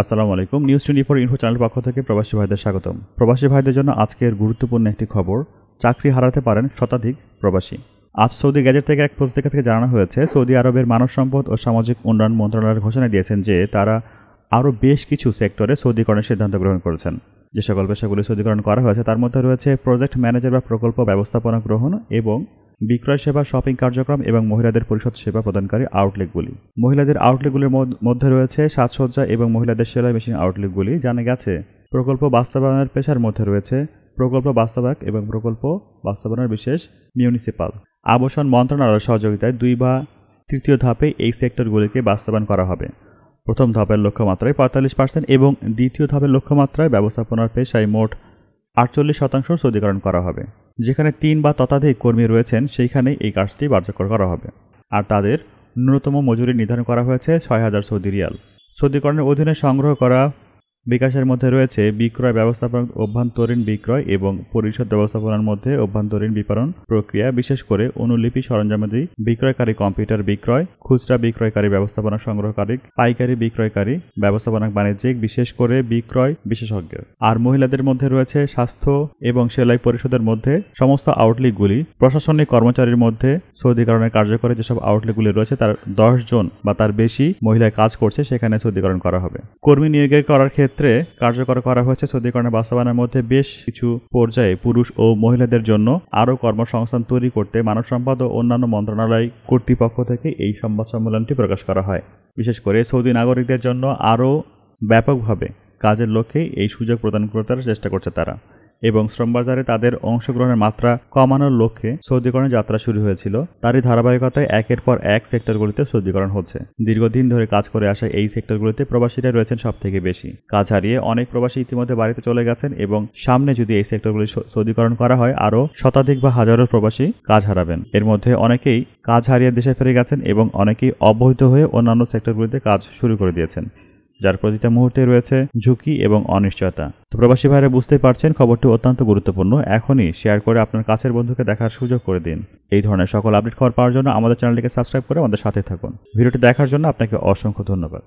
আসসালামু আলাইকুম news twenty four info channel পক্ষ থেকে প্রবাসী ভাইদের স্বাগতম প্রবাসী ভাইদের জন্য আজকের গুরুত্বপূর্ণ একটি খবর চাকরি হারাতে পারেন শতাধিক প্রবাসী আজ সৌদি গ্যাজেট থেকে এক পত্রিকা থেকে জানানো হয়েছে সৌদি আরবের মানব সম্পদ ও সামাজিক উন্নয়ন মন্ত্রণালয়ের ঘোষণা দিয়েছেন যে তারা আরও বেশ কিছু সেক্টরে সৌদিকরণের সিদ্ধান্ত গ্রহণ করেছেন যে সকল পেশাগুলি সৌদিকরণ করা হয়েছে তার মধ্যে রয়েছে প্রজেক্ট ম্যানেজার বা প্রকল্প ব্যবস্থাপনা গ্রহণ এবং বিক্রয় সেবা শপিং কার্যক্রম এবং মহিলাদের পরিষদ সেবা প্রদানকারী আউটলেটগুলি মহিলাদের আউটলেটগুলির মধ্যে রয়েছে সাজসজ্জা এবং মহিলাদের সেলাই মেশিন আউটলেটগুলি জানা গেছে প্রকল্প বাস্তবায়নের পেশার মধ্যে রয়েছে প্রকল্প বাস্তবায়ক এবং প্রকল্প বাস্তবায়নের বিশেষ মিউনিসিপাল আবাসন মন্ত্রণালয়ের সহযোগিতায় দুই বা তৃতীয় ধাপে এই সেক্টরগুলিকে বাস্তবায়ন করা হবে প্রথম ধাপের লক্ষ্যমাত্রায় পঁয়তাল্লিশ পার্সেন্ট এবং দ্বিতীয় ধাপের লক্ষ্যমাত্রায় ব্যবস্থাপনার পেশায় মোট আটচল্লিশ শতাংশ সৌদিকরণ করা হবে যেখানে তিন বা ততাধিক কর্মী রয়েছেন সেইখানে এই কাজটি কার্যকর করা হবে আর তাদের ন্যূনতম মজুরি নির্ধারণ করা হয়েছে ছয় হাজার সৌদি রিয়াল সৌদিকরণের অধীনে সংগ্রহ করা বিকাশের মধ্যে রয়েছে বিক্রয় ব্যবস্থাপনা অভ্যন্তরীণ বিক্রয় এবং পরিষদ ব্যবস্থাপনার মধ্যে অভ্যন্তরীণ বিপণন প্রক্রিয়া বিশেষ করে অনুলিপি সরঞ্জামাদি বিক্রয়কারী কম্পিউটার বিক্রয় খুচরা বিক্রয়কারী ব্যবস্থাপনা সংগ্রহকারী পাইকারি বিক্রয়কারী ব্যবস্থাপনা বাণিজ্যিক বিশেষ করে বিক্রয় বিশেষজ্ঞ আর মহিলাদের মধ্যে রয়েছে স্বাস্থ্য এবং সেলাই পরিষদের মধ্যে সমস্ত আউটলেটগুলি প্রশাসনিক কর্মচারীর মধ্যে সৌদিকরণের কার্যকরে যেসব আউটলেটগুলি রয়েছে তার দশ জন বা তার বেশি মহিলায় কাজ করছে সেখানে সৌদিকরণ করা হবে কর্মী নিয়োগের করার ক্ষেত্রে ক্ষেত্রে কার্যকর করা হয়েছে সৌদিকরণের বাস্তবায়নের মধ্যে বেশ কিছু পর্যায়ে পুরুষ ও মহিলাদের জন্য আরও কর্মসংস্থান তৈরি করতে মানব সম্পদ ও অন্যান্য মন্ত্রণালয় কর্তৃপক্ষ থেকে এই সংবাদ সম্মেলনটি প্রকাশ করা হয় বিশেষ করে সৌদি নাগরিকদের জন্য আরও ব্যাপকভাবে কাজের লক্ষ্যে এই সুযোগ প্রদান করতে চেষ্টা করছে তারা এবং শ্রমবাজারে তাদের অংশগ্রহণের মাত্রা কমানোর লক্ষ্যে সৌদিকরণের যাত্রা শুরু হয়েছিল তারই ধারাবাহিকতায় একের পর এক সেক্টরগুলিতে সৌদিকরণ হচ্ছে দীর্ঘদিন ধরে কাজ করে আসা এই সেক্টরগুলিতে প্রবাসীরা রয়েছেন সবথেকে বেশি কাজ হারিয়ে অনেক প্রবাসী ইতিমধ্যে বাড়িতে চলে গেছেন এবং সামনে যদি এই সেক্টরগুলি সৌদিকরণ করা হয় আরও শতাধিক বা হাজারো প্রবাসী কাজ হারাবেন এর মধ্যে অনেকেই কাজ হারিয়ে দেশে ফিরে গেছেন এবং অনেকেই অবহিত হয়ে অন্যান্য সেক্টরগুলিতে কাজ শুরু করে দিয়েছেন যার প্রতিটা মুহূর্তে রয়েছে ঝুঁকি এবং অনিশ্চয়তা তো প্রবাসী ভাইরা বুঝতেই পারছেন খবরটি অত্যন্ত গুরুত্বপূর্ণ এখনই শেয়ার করে আপনার কাছের বন্ধুকে দেখার সুযোগ করে দিন এই ধরনের সকল আপডেট খবর পাওয়ার জন্য আমাদের চ্যানেলটিকে সাবস্ক্রাইব করে আমাদের সাথে থাকুন ভিডিওটি দেখার জন্য আপনাকে অসংখ্য ধন্যবাদ